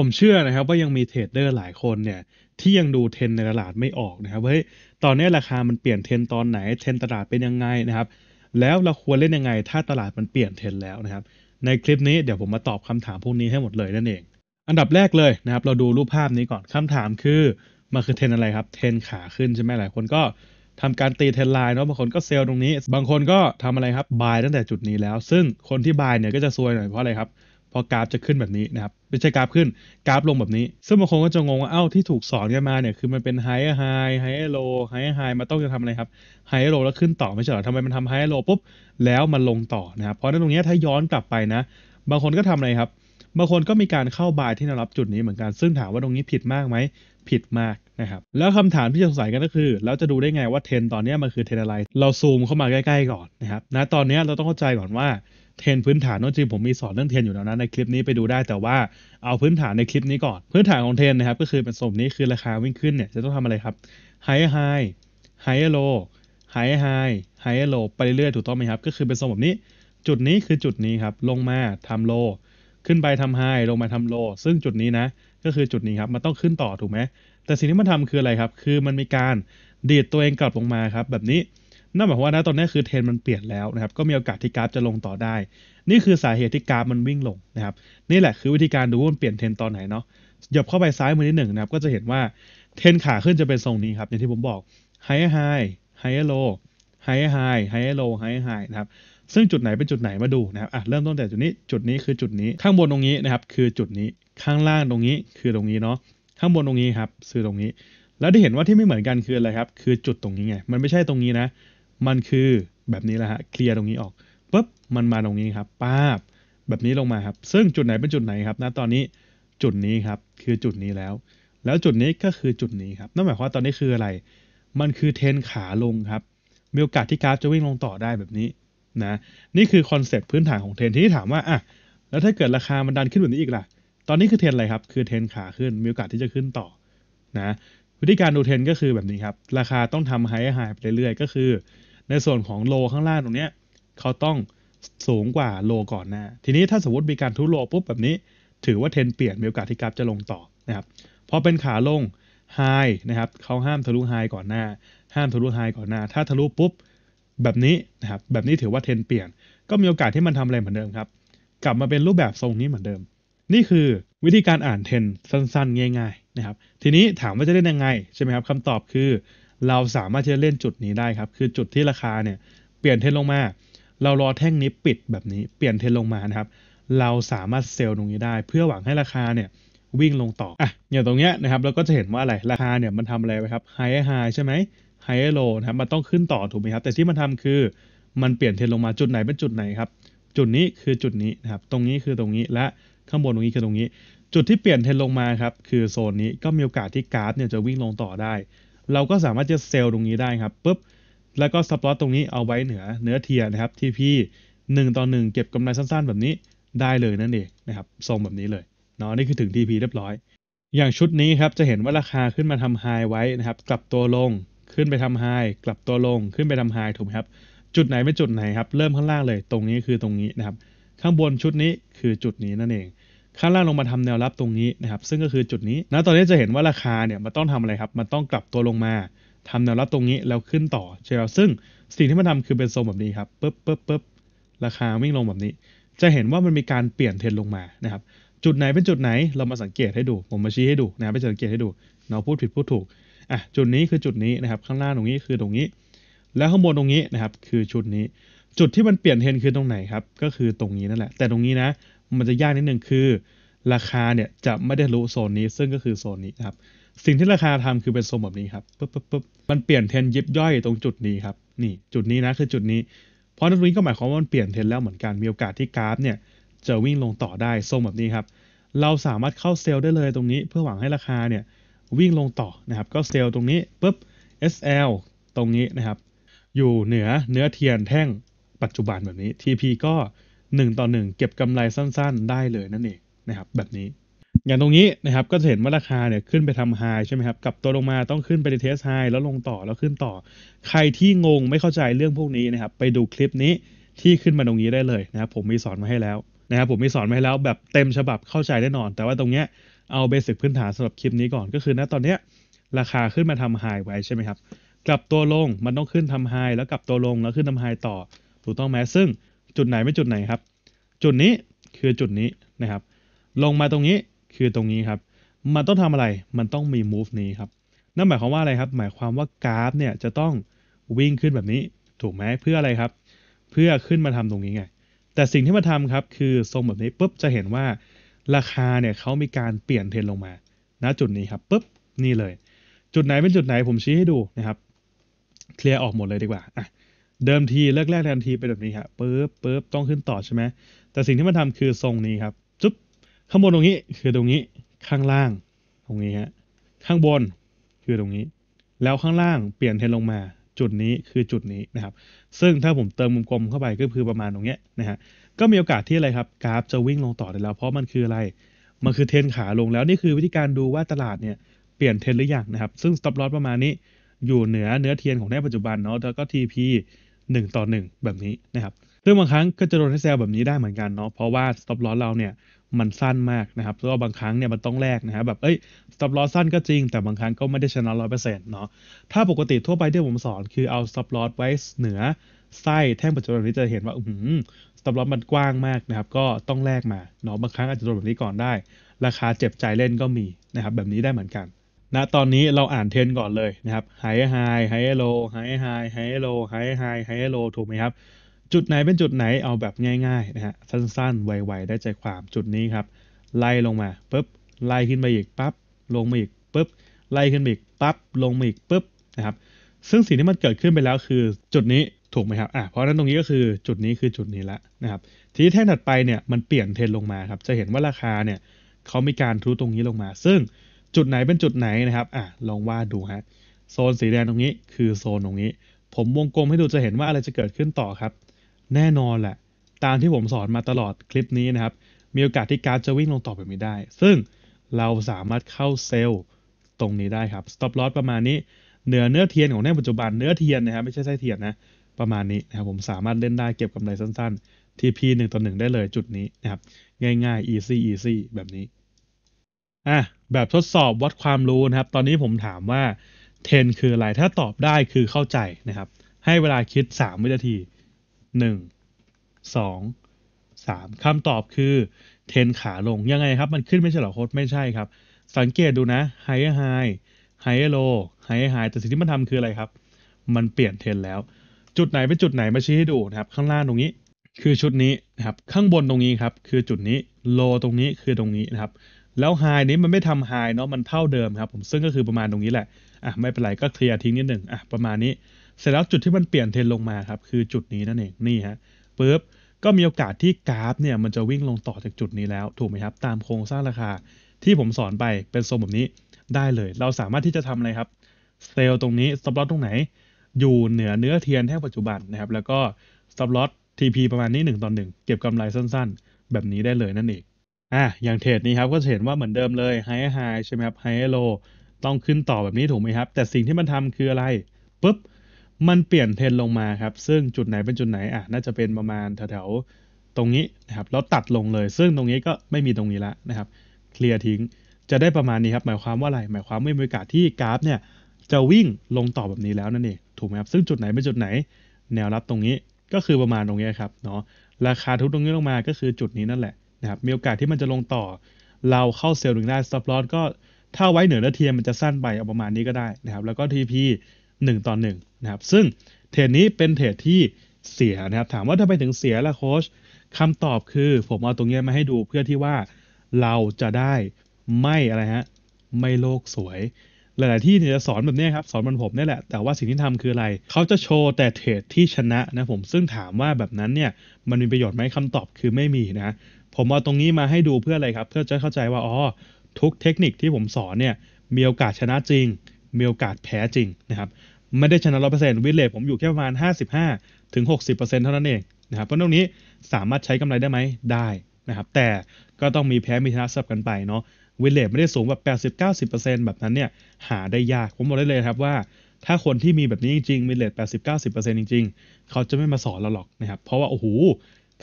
ผมเชื่อนะครับว่ายังมีเทรดเดอร์หลายคนเนี่ยที่ยังดูเทรนในตลาดไม่ออกนะครับเฮ้ยตอนนี้ราคามันเปลี่ยนเทรนตอนไหนเทรนตลาดเป็นยังไงนะครับแล้วเราควรเล่นยังไง ถ้าตลาดมันเปลี่ยนเทรนแล้วนะครับในคลิปนี้เดี๋ยวผมมาตอบคำถามพวกนี้ให้หมดเลยนั่นเอง อันดับแรกเลยนะครับเราดูรูปภาพนี้ก่อนคำถามคือมันคือเทรนอะไรครับเทรนขาขึ้นใช่ไหมหลายคนก็ทำการตีเทรนไลน์เนาะบางคนก็เซลล์ตรงนี้ บางคนก็ทำอะไรครับบายตั้งแต่จุดนี้แล้ว ซึ่งคนที่บายเนี่ยก็จะซวยหน่อยเพราะอะไรครับพอกราฟจะขึ้นแบบนี้นะครับ ไม่ใช่กราฟขึ้น กราฟลงแบบนี้ ซึ่งบางคนก็จะงงว่า เอ้า ที่ถูกสอนกันมาเนี่ย คือมันเป็นไฮไฮไฮโลไฮไฮมาต้องจะทำอะไรครับไฮโลแล้วขึ้นต่อไม่ใช่หรอทำไมมันทำไฮโลปุ๊บ แล้วมันลงต่อนะครับ เพราะนั้นตรงนี้ถ้าย้อนกลับไปนะ บางคนก็ทำอะไรครับ บางคนก็มีการเข้าบายที่แนวรับจุดนี้เหมือนกัน ซึ่งถามว่าตรงนี้ผิดมากไหมผิดมากนะครับ แล้วคำถามที่สงสัยกันก็คือ เราจะดูได้ไงว่าเทรนตอนนี้มันคือเทรนอะไร เราซูมเข้ามาใกล้ ๆก่อนนะครับนะตอนนี้เราต้องเข้าใจก่อนว่าเทรนพื้นฐานจริงผมมีสอนเรื่องเทรนอยู่แล้วนะในคลิปนี้ไปดูได้ แต่ว่าเอาพื้นฐานในคลิปนี้ก่อนพื้นฐานของเทรนนะครับ ก็คือเป็นสมนี้คือราคาวิ่งขึ้นเนี่ยจะต้องทำอะไรครับไฮไฮไฮโลไฮไฮไฮโลไปเรื่อยๆถูกต้องไหมครับก็คือเป็นสมงแบบนี้ จุดนี้คือจุดนี้ครับ ลงมาทำโล ขึ้นไปทำไฮลงมาทำโล ซึ่งจุดนี้นะก็คือจุดนี้ครับมันต้องขึ้นต่อถูกไหมแต่สิ่งที่มันทำคืออะไรครับ คือมันมีการดีดตัวเองกลับลงมาครับ แบบนี้นั่นหมายความว่าณตอนนี้คือเทรนมันเปลี่ยนแล้วนะครับ ก็มีโอกาสที่กราฟจะลงต่อได้ นี่คือสาเหตุที่กราฟมันวิ่งลงนะครับ นี่แหละคือวิธีการดูว่ามันเปลี่ยนเทรนตอนไหน เนาะ หยบเข้าไปซ้ายมือนิดหนึ่งนะครับ ก็จะเห็นว่าเทรนขาขึ้นจะเป็นทรงนี้ครับอย่างที่ผมบอก h i g h ไฮ high h i g h โล low h i g h high h i g h low h i g h high นะครับ ซึ่งจุดไหนเป็นจุดไหนมาดูนะครับอ่ะเริ่มต้นแต่จุดนี้ จุดนี้คือจุดนี้ข้างบนตรงนี้นะครับคือจุดนี้ข้างล่างตรงนี้ คือตรงนี้เนาะข้างบนตรงนี้ครับคือตรงนี้ แล้วที่เห็นว่าที่ไม่เหมือนกันคืออะไรครับคือจุดตรงนี้ไงมันไม่ใช่ตรงนี้นะมันคือแบบนี้แหละฮะเคลียร์ตรงนี้ออกปุ๊บมันมาตรงนี้ครับป้าบ แบบนี้ลงมาครับซึ่งจุดไหนเป็นจุดไหนครับณตอนนี้จุดนี้ครับคือจุดนี้แล้ว แล้วจุดนี้ก็คือจุดนี้ครับนั่นหมายความว่าตอนนี้คืออะไร มันคือเทนขาลงครับ มีโอกาสที่กราฟจะวิ่งลงต่อได้แบบนี้นะ นี่คือคอนเซปต์พื้นฐานของเทรนที่ถามว่าอ่ะ แล้วถ้าเกิดราคามันดันขึ้นแบบนี้อีกล่ะ ตอนนี้คือเทรนอะไรครับ คือเทรนขาขึ้นมีโอกาสที่จะขึ้นต่อ นะ วิธีการดูเทรนก็คือแบบนี้ครับ ราคาต้องทำไฮไฮไปเรื่อยๆ ก็คือในส่วนของโลข้างล่างตรงนี้ เขาต้องสูงกว่าโลก่อนหน้า ทีนี้ถ้าสมมติมีการทุโลปุ๊บแบบนี้ ถือว่าเทนเปลี่ยนมีโอกาสที่กราฟจะลงต่อนะครับพอเป็นขาลงไฮนะครับเขาห้ามทะลุไฮก่อนหน้า ห้ามทะลุไฮก่อนหน้าถ้าทะลุปุ๊บ แบบนี้นะครับแบบนี้ถือว่าเทนเปลี่ยน ก็มีโอกาสที่มันทำอะไรเหมือนเดิมครับ กลับมาเป็นรูปแบบทรงนี้เหมือนเดิม นี่คือวิธีการอ่านเทนสั้นๆ ง่ายๆนะครับทีนี้ถามว่าจะเล่นยังไงใช่ไหมครับคำตอบคือเราสามารถที่จะเล่นจุดนี้ได้ครับ คือจุดที่ราคาเนี่ย เปลี่ยนเทนลงมา เรารอแท่งนี้ปิดแบบนี้ เปลี่ยนเทนลงมานะครับ เราสามารถเซลล์ตรงนี้ได้ เพื่อหวังให้ราคาเนี่ยวิ่งลงต่อ อ่ะอย่างตรงเนี้ยนะครับ เราก็จะเห็นว่าอะไร ราคาเนี่ยมันทำอะไรไปครับ ไฮไฮใช่ไหมไฮโลนะครับ มันต้องขึ้นต่อถูกไหมครับ แต่ที่มันทำคือ มันเปลี่ยนเทนลงมาจุดไหนเป็นจุดไหนครับ จุดนี้คือจุดนี้นะครับ ตรงนี้คือตรงนี้ และข้างบนตรงนี้คือตรงนี้ จุดที่เปลี่ยนเทนลงมาครับคือโซนนี้ ก็มีโอกาสที่กราฟเนี่ยจะวิ่งลงต่อได้เราก็สามารถจะเซลล์ตรงนี้ได้ครับปุ๊บ แล้วก็สปอตตรงนี้เอาไว้เหนือ เนื้อเทียนะครับ TP 1ต่อ 1 เก็บกำไรสั้นๆ แบบนี้ได้เลยนั่นเองนะครับทรงแบบนี้เลยเนาะนี่คือถึง TP เรียบร้อย อย่างชุดนี้ครับจะเห็นว่าราคาขึ้นมาทำไฮไว้นะครับ กลับตัวลงขึ้นไปทำไฮกลับตัวลงขึ้นไปทำไฮถูกไหมครับจุดไหนไม่จุดไหนครับเริ่มข้างล่างเลยตรงนี้คือตรงนี้นะครับข้างบนชุดนี้คือจุดนี้นั่นเองข้างล่างลงมาทำแนวรับตรงนี้นะครับ ซึ่งก็คือจุดนี้นะตอนนี้จะเห็นว่าราคาเนี่ยมันต้องทำอะไรครับมันต้องกลับตัวลงมา ทำแนวรับตรงนี้แล้วขึ้นต่อใช่ไหมซึ่งสิ่งที่มันทาคือเป็นทรงแบบนี้ครับปึ๊บปึ๊บปึ๊บราคาวิ่งลงแบบนี้ จะเห็นว่ามันมีการเปลี่ยนเทรนลงมานะครับจุดไหนเป็นจุดไหนเรามาสังเกตให้ดูผมมาชี้ให้ดูนะไปสังเกตให้ดูเราพูดผิดพูดถูกอ่ะจุดนี้คือจุดนี้นะครับ ข้างล่างตรงนี้คือตรงนี้ แล้วข้างบนตรงนี้นะครับ คือชุดนี้ จุดที่มันเปลี่ยนเทรนคือตรงไหนครับก็คือตรงนี้นั่นแหละแต่ตรงนี้นะมันจะยากนิดนึงคือ ราคาเนี่ยจะไม่ได้รู้โซนนี้ซึ่งก็คือโซนนี้ครับสิ่งที่ราคาทำ คือเป็นโซนแบบนี้ครับปุ๊บปุ๊บปุ๊บมันเปลี่ยนเทนยิบย่อยตรงจุดนี้ครับนี่จุดนี้นะคือจุดนี้เพราะตรงนี้ก็หมายความว่ามันเปลี่ยนเทนแล้วเหมือนกันมีโอกาสที่กราฟ เนี่ยจะวิ่งลงต่อได้ทรงแบบนี้ครับ เราสามารถเข้าเซลล์ได้เลยตรงนี้ เพื่อหวังให้ราคาเนี่ยวิ่งลงต่อนะครับ ก็เซลล์ตรงนี้ปุ๊บ SL ตรงนี้นะครับ อยู่เหนือเนื้อเทียนแท่งปัจจุบันแบบนี้ TP ก็หนึ่งต่อหนึ่งเก็บกำไรสั้นๆ ได้เลยนั่นเองนะครับแบบนี้ อย่างตรงนี้นะครับก็จะเห็นว่าราคาเนี่ยขึ้นไปทำไฮใช่ไหมครับกลับตัวลงมาต้องขึ้นไปเทสไฮแล้วลงต่อแล้วขึ้นต่อ ใครที่งงไม่เข้าใจเรื่องพวกนี้นะครับไปดูคลิปนี้ที่ขึ้นมาตรงนี้ได้เลยนะครับผมมีสอนมาให้แล้วนะครับผมมีสอนมาให้แล้วแบบเต็มฉบับเข้าใจแน่นอน แต่ว่าตรงเนี้ยเอาเบสิกพื้นฐานสำหรับคลิปนี้ก่อนก็คือ ณตอนเนี้ยราคาขึ้นมาทำไฮไว้ใช่ไหมครับกลับตัวลงมันต้องขึ้นทำไฮแล้วกลับตัวลงแล้วขึ้นทำไฮต่อ ถูกต้องไหมซึ่งจุดไหนไม่จุดไหนครับ จุดนี้คือจุดนี้นะครับ ลงมาตรงนี้คือตรงนี้ครับมันต้องทำอะไรมันต้องมี move นี้ครับ นั่นหมายความว่าอะไรครับ หมายความว่ากราฟ เนี่ยจะต้องวิ่งขึ้นแบบนี้ถูกไหมเพื่ออะไรครับ เพื่อขึ้นมาทำตรงนี้ไง แต่สิ่งที่มาทำครับ คือทรงแบบนี้ปุ๊บจะเห็นว่าราคาเนี่ยเขามีการเปลี่ยนเทรนลงมา ณ จุดนี้ครับปุ๊บ นี่เลย จุดไหนเป็นจุดไหนผมชี้ให้ดูนะครับ เคลียร์ออกหมดเลยดีกว่าอ่ะเดิมทีเลิกแรกทแทนทีเป็นแบบนี้ครับปึ๊บปึ๊บต้องขึ้นต่อใช่ไหมแต่สิ่งที่มันทำคือทรงนี้ครับ จุ๊บ ข้างบนตรงนี้คือตรงนี้ ข้างล่างตรงนี้ฮะข้างบนคือตรงนี้ แล้วข้างล่างเปลี่ยนเทนลงมา จุดนี้คือจุดนี้นะครับ ซึ่งถ้าผมเติมมุมกลมเข้าไปก็คือประมาณตรงนี้นะฮะ ก็มีโอกาสที่อะไร ครับ กราฟจะวิ่งลงต่อได้แล้ว เพราะมันคืออะไร มันคือเทนขาลงแล้วนี่คือวิธีการดูว่าตลาดเนี่ยเปลี่ยนเทนหรือยังนะครับ ซึ่ง stop loss ประมาณนี้ อยู่เหนือเนื้อเทียนของในปัจจุบันเนาะแล้วก็ TP 1ต่อ1แบบนี้นะครับซึ่งบางครั้งก็จะโดนให้แซลแบบนี้ได้เหมือนกันเนาะ เพราะว่าสต็อปล้อเราเนี่ยมันสั้นมากนะครับแล้วบางครั้งเนี่ยมันต้องแลกนะครับแบบ เอ้ยสต็อปล้อสั้นก็จริง แต่บางครั้งก็ไม่ได้ชนะร้อยเปอร์เซ็นต์เนาะ ถ้าปกติทั่วไปที่ผมสอนคือเอาสต็อปล้อไว้เหนือไส้แท่งปัจจุบันนี้จะเห็นว่า อืมสต็อปล s s มันกว้างมากนะครับ ก็ต้องแลกมาเนาะ บางครั้งอาจจะโดนแบบนี้ก่อนได้ ราคาเจ็บใจเล่นก็มีนะครับแบบนี้ได้เหมือนกันนะตอนนี้เราอ่านเทนก่อนเลยนะครับ ไฮ ไฮ ไฮ โล ไฮ ไฮ ไฮ โลไฮไฮไฮโลถูกไหมครับ จุดไหนเป็นจุดไหน เอาแบบง่ายๆนะฮะสั้นๆ ไวๆ ได้ใจความจุดนี้ครับ ไล่ลงมาปุ๊บ ไล่ขึ้นไปอีกปั๊บ ลงมาอีกปุ๊บ ไล่ขึ้นไปอีกปั๊บ ลงมาอีกปุ๊บนะครับ ซึ่งสิ่งที่มันเกิดขึ้นไปแล้วคือจุดนี้ถูกไหมครับ อ่ะเพราะนั้นตรงนี้ก็คือจุดนี้คือจุดนี้ละนะครับ ทีนี้แท่งถัดไปเนี่ยมันเปลี่ยนเทรนลงมาครับ จะเห็นว่าราคาเนี่ยเขามีการทุตรงนี้ลงมา ซึ่งจุดไหนเป็นจุดไหนนะครับ อ่ะ ลองวาดดูฮะ โซนสีแดงตรงนี้ คือโซนตรงนี้ ผมวงกลมให้ดูจะเห็นว่าอะไรจะเกิดขึ้นต่อครับ แน่นอนแหละ ตามที่ผมสอนมาตลอดคลิปนี้นะครับ มีโอกาสที่การจะวิ่งลงต่อแบบนี้ได้ ซึ่งเราสามารถเข้าเซลล์ตรงนี้ได้ครับสต็อปลอสประมาณนี้ เหนือเนื้อเทียนของในปัจจุบันเนื้อเทียนนะครับไม่ใช่ไส้เทียนนะ ประมาณนี้นะครับผมสามารถเล่นได้เก็บกำไรสั้นๆ TP 1ต่อ1ได้เลยจุดนี้นะครับ ง่ายๆ easy easy แบบนี้ อ่ะแบบทดสอบวัดความรู้นะครับ ตอนนี้ผมถามว่า10คืออะไร ถ้าตอบได้คือเข้าใจนะครับ ให้เวลาคิด 3 วินาที 1 2 3 คำตอบคือ10ขาลงยังไงครับ มันขึ้นไม่ใช่หรอโค้ดไม่ใช่ครับ สังเกตดูนะ higher high higher low higher high แต่สิ่งที่มันทำคืออะไรครับ มันเปลี่ยน10แล้ว จุดไหนเป็นจุดไหนมาชี้ให้ดูนะครับข้างล่างตรงนี้ คือชุดนี้นะครับข้างบนตรงนี้ครับ คือจุดนี้โล ตรงนี้คือตรงนี้นะครับแล้วไฮนี้มันไม่ทำไฮเนาะมันเท่าเดิมครับผมซึ่งก็คือประมาณตรงนี้แหละ อ่ะ ไม่เป็นไร ก็เคลียร์ทิ้งนิดหนึ่งอ่ะ ประมาณนี้เสร็จแล้วจุดที่มันเปลี่ยนเทรนลงมาครับ คือจุดนี้นั่นเองนี่ฮะปุ๊บก็มีโอกาสที่กราฟเนี่ย มันจะวิ่งลงต่อจากจุดนี้แล้วถูกไหมครับ ตามโครงสร้างราคา ที่ผมสอนไปเป็นโซนแบบนี้ได้เลย เราสามารถที่จะทำอะไรครับเซลล์ตรงนี้สต็อปลอตตรงไหน อยู่เหนือเนื้อเทียนแท่งปัจจุบันนะครับแล้วก็สต็อปลอต TP ประมาณนี้1ต่อ1เก็บกำไรสั้น ๆ แบบนี้ได้เลยนั่นเองอ่ะอย่างเทรดนี้ครับก็จะเห็นว่าเหมือนเดิมเลยไฮไฮใช่ไหมครับไฮโลต้องขึ้นต่อแบบนี้ถูกไหมครับ แต่สิ่งที่มันทำคืออะไรปุ๊บมันเปลี่ยนเทรนลงมาครับซึ่งจุดไหนเป็นจุดไหนอ่ะน่าจะเป็นประมาณแถวๆตรงนี้นะครับแล้วตัดลงเลย ซึ่งตรงนี้ก็ไม่มีตรงนี้ละนะครับเคลียร์ทิ้ง จะได้ประมาณนี้ครับหมายความว่าอะไรหมายความว่ามีโอกาสที่กราฟ เนี่ย จะวิ่งลงต่อแบบนี้แล้วนั่นเองถูกไหมครับซึ่งจุดไหนเป็นจุดไหน แนวรับตรงนี้ก็คือประมาณตรงนี้ครับเนาะราคาทุกตรงนี้ลงมาก็คือจุดนี้นั่นแหละนะครับมีโอกาสที่มันจะลงต่อเราเข้าเซลล์หนึ่งได้สต็อปลอสก็ถ้าไว้เหนือระเทียมมันจะสั้นไปเอาประมาณนี้ก็ได้นะครับ แล้วก็ TP 1ต่อ1นะครับ ซึ่งเทรดนี้เป็นเทรดที่เสียนะครับถามว่าทำไมถึงเสียล่ะโค้ชคำตอบคือผมเอาตรงนี้มาให้ดูเพื่อที่ว่าเราจะได้ไม่อะไรฮะไม่โลกสวย หลายๆที่จะสอนแบบนี้ครับ สอนมันผมนี่แหละแต่ว่าสิ่งที่ทำคืออะไรเขาจะโชว์แต่เทรดที่ชนะนะผมซึ่งถามว่าแบบนั้นเนี่ย มันมีประโยชน์ไหมคำตอบคือไม่มีนะผมเอาตรงนี้มาให้ดูเพื่ออะไรครับ เพื่อจะเข้าใจว่าอ๋อทุกเทคนิคที่ผมสอนเนี่ยมีโอกาสชนะจริง มีโอกาสแพ้จริงนะครับไม่ได้ชนะร้อยเปอร์เซ็นต์วิเลผมอยู่แค่ประมาณ 55 ถึง 60%เท่านั้นเองนะครับเพราะตรงนี้สามารถใช้กำไรได้ไหมได้นะครับแต่ก็ต้องมีแพ้มีชนะสลับกันไปเนาะวิเลทไม่ได้สูงแบบ80-90%แบบนั้นเนี่ยหาได้ยาก ผมบอกได้เลยครับว่าถ้าคนที่มีแบบนี้จริงๆมีเลท80-90%จริง ๆ เขาจะไม่มาสอนเราหรอกนะครับเพราะว่าโอ้โห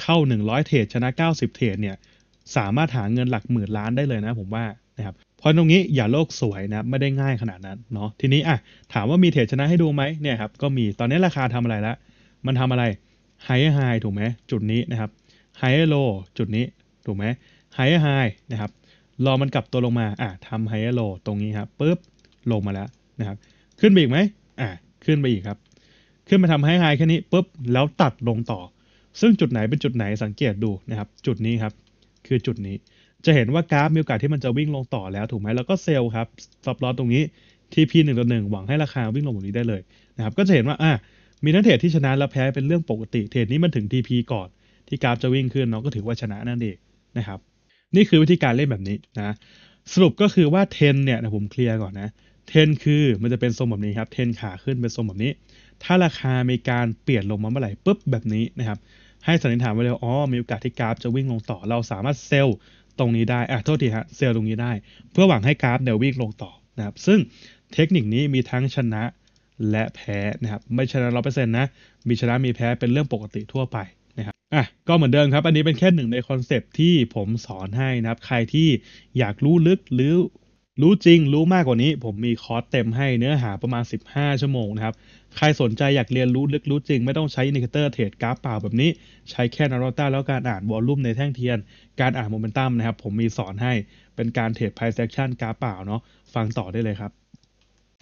เข้า 100 เทรดชนะ 90 เทรดเนี่ยสามารถหาเงินหลักหมื่นล้านได้เลยนะผมว่านะครับเพราะตรงนี้อย่าโลกสวยนะ ไม่ได้ง่ายขนาดนั้นเนาะทีนี้อ่ะถามว่ามีเทรดชนะให้ดูไหมเนี่ยครับก็มีตอนนี้ราคาทำอะไรละ มันทำอะไรไฮไฮถูกไหม จุดนี้นะครับไฮโลจุดนี้ถูกไหมไฮไฮนะครับรอมันกลับตัวลงมาอ่ะทำไฮโลตรงนี้ครับปุ๊บ ลงมาแล้วนะครับขึ้นไปอีกไหมอ่ะขึ้นไปอีกครับ ขึ้นมาทำไฮไฮแค่นี้ปุ๊บแล้วตัดลงต่อซึ่งจุดไหนเป็นจุดไหนสังเกตดูนะครับ จุดนี้ครับ คือจุดนี้จะเห็นว่ากราฟมีโอกาสที่มันจะวิ่งลงต่อแล้วถูกไหมแล้วก็เซลล์ครับซับลอตตรงนี้ทีพีหนึ่งต่อหนึ่งหวังให้ราคาวิ่งลงแบบนี้ได้เลยนะครับ ก็จะเห็นว่า อ่ามีนักเทรดที่ชนะแล้วแพ้เป็นเรื่องปกติ เทรดนี้มันถึง TP ก่อน ที่กราฟจะวิ่งขึ้นเนาะก็ถือว่าชนะนั่นเองนะครับ นี่คือวิธีการเล่นแบบนี้นะสรุปก็คือว่าเทนเนี่ยนะผมเคลียร์ก่อนนะ เทนคือมันจะเป็นทรงแบบนี้ครับ เทนขาขึ้นเป็นทรงแบบนี้ ถ้าราคามีการเปลี่ยนลงมาเมื่อไหร่ปุ๊บแบบนี้นะครับให้สันนิษฐานไว้เลยอ๋อ มีโอกาสที่กราฟจะวิ่งลงต่อ เราสามารถเซลล์ตรงนี้ได้อ่ะโทษทีฮะ เซลล์ตรงนี้ได้ เพื่อหวังให้กราฟเดี๋ยวิ่งลงต่อนะครับ ซึ่งเทคนิคนี้มีทั้งชนะและแพ้นะครับ ไม่ชนะร้อเปอร์เซ็นต์นะ มีชนะมีแพ้เป็นเรื่องปกติทั่วไปนะครับอ่ะก็เหมือนเดิมครับ อันนี้เป็นแค่หนึ่งในคอนเซปที่ผมสอนให้นะครับ ใครที่อยากรู้ลึกหรือรู้จริง รู้มากกว่านี้ผมมีคอร์สเต็มให้เนื้อหาประมาณ 15 ชั่วโมงนะครับ ใครสนใจอยากเรียนรู้ลึกรู้จริง ไม่ต้องใช้อินดิเคเตอร์ เทรดกราฟเปล่าแบบนี้ ใช้แค่นาร์ต้าแล้วการอ่านวอลลุ่มในแท่งเทียน การอ่านโมเมนตัมนะครับ ผมมีสอนให้เป็นการเทรดไพ่เซ็กชันกราฟเปล่าเนาะฟังต่อได้เลยครับ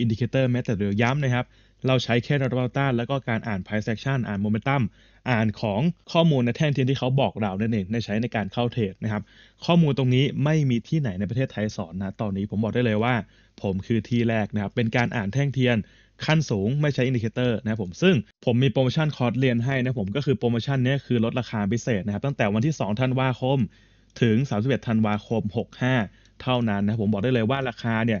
อินดิเคเตอร์แม้แต่เดียวย้ำนะครับ เราใช้แค่ดบ e ต้าแล้วก็การอ่านไพ i c e a c ชั o อ่าน โมเมนตัม อ่านของข้อมูลในแท่งเทียนที่เขาบอก เรานั่นเองในใช้ในการเข้าเทรดนะครับข้อมูลตรงนี้ไม่มีที่ไหนในประเทศไทย สอนนะตอนนี้ผมบอกได้เลยว่า ผมคือที่แรกนะครับเป็นการอ่านแท่งเทียน ขั้นสูงไม่ใช้อินดิเคเตอร์นะผมซึ่งผมมีโปรโมชั่นคอร์สเรียนให้นะผมก็คือโปรโมชั่นนี้คือลดราคาพิเศษนะครับตั้งแต่วันที่2ธันวาคมถึง31ธันวาคม65 เท่านั้นนะผมบอกได้เลยว่าราคาเนี่ย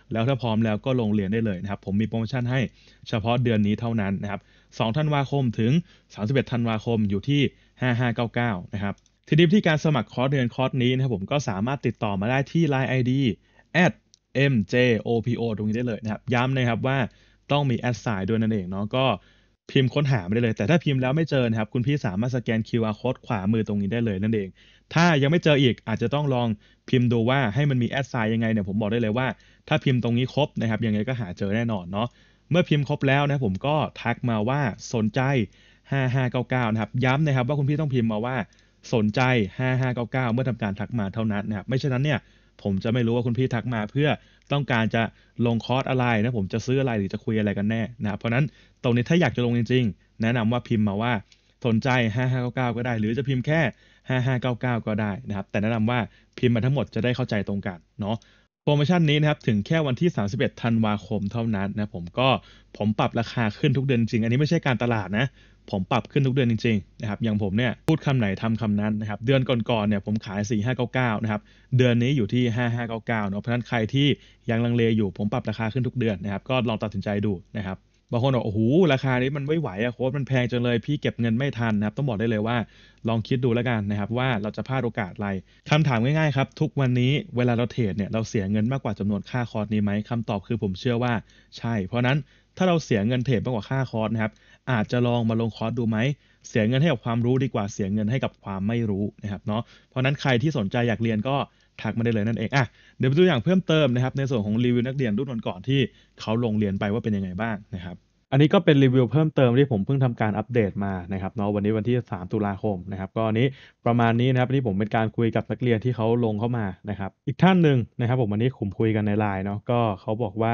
แล้วถ้าพร้อมแล้วก็ลงเรียนได้เลยนะครับผมมีโปรโมชั่นให้เฉพาะเดือนนี้เท่านั้นนะครับ 2 ธันวาคมถึง 31 ธันวาคมอยู่ที่ 5599 นะครับทีนี้ที่การสมัครคอร์สเดือนคอร์สนี้นะครับผมก็สามารถติดต่อมาได้ที่ Line ID at mjopo ตรงนี้ได้เลยนะครับย้ำนะครับว่าต้องมีแอดสายด้วยนั่นเองเนาะก็พิมพ์ค้นหาไม่ได้เลย แต่ถ้าพิมพ์แล้วไม่เจอนะครับ คุณพี่สามารถสแกน QR code ขวามือตรงนี้ได้เลยนั่นเอง ถ้ายังไม่เจออีก อาจจะต้องลองพิมพ์ดูว่าให้มันมีแอดไซน์ยังไงเนี่ยผมบอกได้เลยว่าถ้าพิมพ์ตรงนี้ครบนะครับ ยังไงก็หาเจอแน่นอนเนาะเมื่อพิมพ์ครบแล้วนะผมก็ทักมาว่าสนใจ 5599 นะครับ ย้ำนะครับ ว่าคุณพี่ต้องพิมพ์มาว่าสนใจ 5599 เมื่อทำการทักมาเท่านั้นนะครับไม่เช่นนั้นเนี่ยผมจะไม่รู้ว่าคุณพี่ทักมาเพื่อต้องการจะลงคอร์สอะไรนะผมจะซื้ออะไร หรือจะคุยอะไรกันแน่นะเพราะนั้นตรงนี้ถ้าอยากจะลงจริงๆ แนะนำว่าพิมพ์มาว่าสนใจ 5599 ก็ได้ หรือจะพิมพ์แค่ 5599 ก็ได้นะครับแต่แนะนำว่าพิมพ์มาทั้งหมดจะได้เข้าใจตรงกันเนาะโปรโมชั่นนี้นะครับถึงแค่วันที่ 31 ธันวาคมเท่านั้นนะผมก็ผมปรับราคาขึ้นทุกเดือนจริง อันนี้ไม่ใช่การตลาดนะผมปรับขึ้นทุกเดือนจริงๆนะครับ อย่างผมเนี่ยพูดคำไหนทำคำนั้นนะครับ เดือนก่อนๆเนี่ยผมขาย 4599 นะครับ เดือนนี้อยู่ที่ 5599เนาะเพราะนั้นใครที่ยังลังเลอยู่ ผมปรับราคาขึ้นทุกเดือนนะครับ ก็ลองตัดสินใจดูนะครับ บางคนบอกโอ้โห ราคานี้มันไม่ไหวอะโค้ดมันแพงจังเลย พี่เก็บเงินไม่ทันนะครับ ต้องบอกได้เลยว่าลองคิดดูแล้วกันนะครับว่าเราจะพลาดโอกาสอะไร คำถามง่ายๆครับ ทุกวันนี้เวลาเราเทรดเนี่ยเราเสียเงินมากกว่าจำนวนค่าคอร์สนี้ไหมคำตอบคือผมเชื่อว่าใช่ เพราะนั้นถ้าเราเสียเงินเทรดมากกว่าค่าคอร์สนะครับอาจจะลองมาลงคอร์สดูไหม เสียเงินให้กับความรู้ดีกว่าเสียเงินให้กับความไม่รู้นะครับเนาะ เพราะนั้นใครที่สนใจอยากเรียนก็ทักมาได้เลยนั่นเองอ่ะ เดี๋ยวไปดูอย่างเพิ่มเติมนะครับในส่วนของรีวิวนักเรียนรุ่นก่อนที่เขาลงเรียนไปว่าเป็นยังไงบ้างนะครับ อันนี้ก็เป็นรีวิวเพิ่มเติมที่ผมเพิ่งทำการอัปเดตมานะครับเนาะวันนี้วันที่ 3 ตุลาคมนะครับก็อันนี้ประมาณนี้นะครับนี่ผมเป็นการคุยกับนักเรียนที่เขาลงเข้ามานะครับ อีกท่านหนึ่งนะครับผมวันนีุ้มคุยกันในไลน์เนาะก็เขาบอกว่า